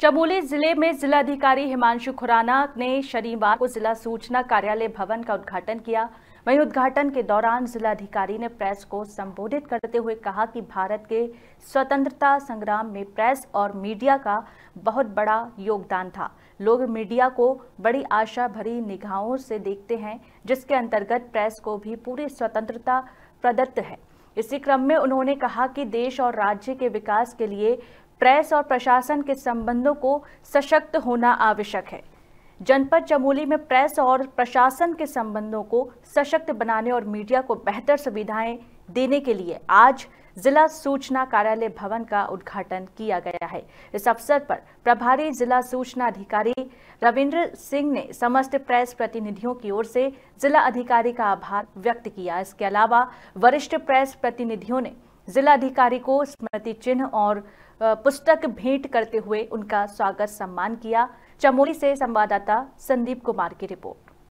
चमोली जिले में जिलाधिकारी हिमांशु खुराना ने शनिवार को जिला सूचना कार्यालय भवन का उद्घाटन किया वहीं उद्घाटन के दौरान जिलाधिकारी ने प्रेस को संबोधित करते हुए कहा कि भारत के स्वतंत्रता संग्राम में प्रेस और मीडिया का बहुत बड़ा योगदान था लोग मीडिया को बड़ी आशा भरी निगाहों से देखते हैं जिसके अंतर्गत प्रेस को भी पूरी स्वतंत्रता प्रदत्त है इसी क्रम में उन्होंने कहा कि देश और राज्य के विकास के लिए प्रेस और प्रशासन के संबंधों को सशक्त होना आवश्यक है जनपद चमोली में प्रेस और प्रशासन के संबंधों को सशक्त बनाने और मीडिया को बेहतर सुविधाएं देने के लिए आज जिला सूचना कार्यालय भवन का उद्घाटन किया गया है इस अवसर पर प्रभारी जिला सूचना अधिकारी रविंद्र सिंह ने समस्त प्रेस प्रतिनिधियों की ओर से जिला अधिकारी का आभार व्यक्त किया इसके अलावा वरिष्ठ प्रेस प्रतिनिधियों ने जिलाधिकारी को स्मृति चिन्ह और पुस्तक भेंट करते हुए उनका स्वागत सम्मान किया चमोली से संवाददाता संदीप कुमार की रिपोर्ट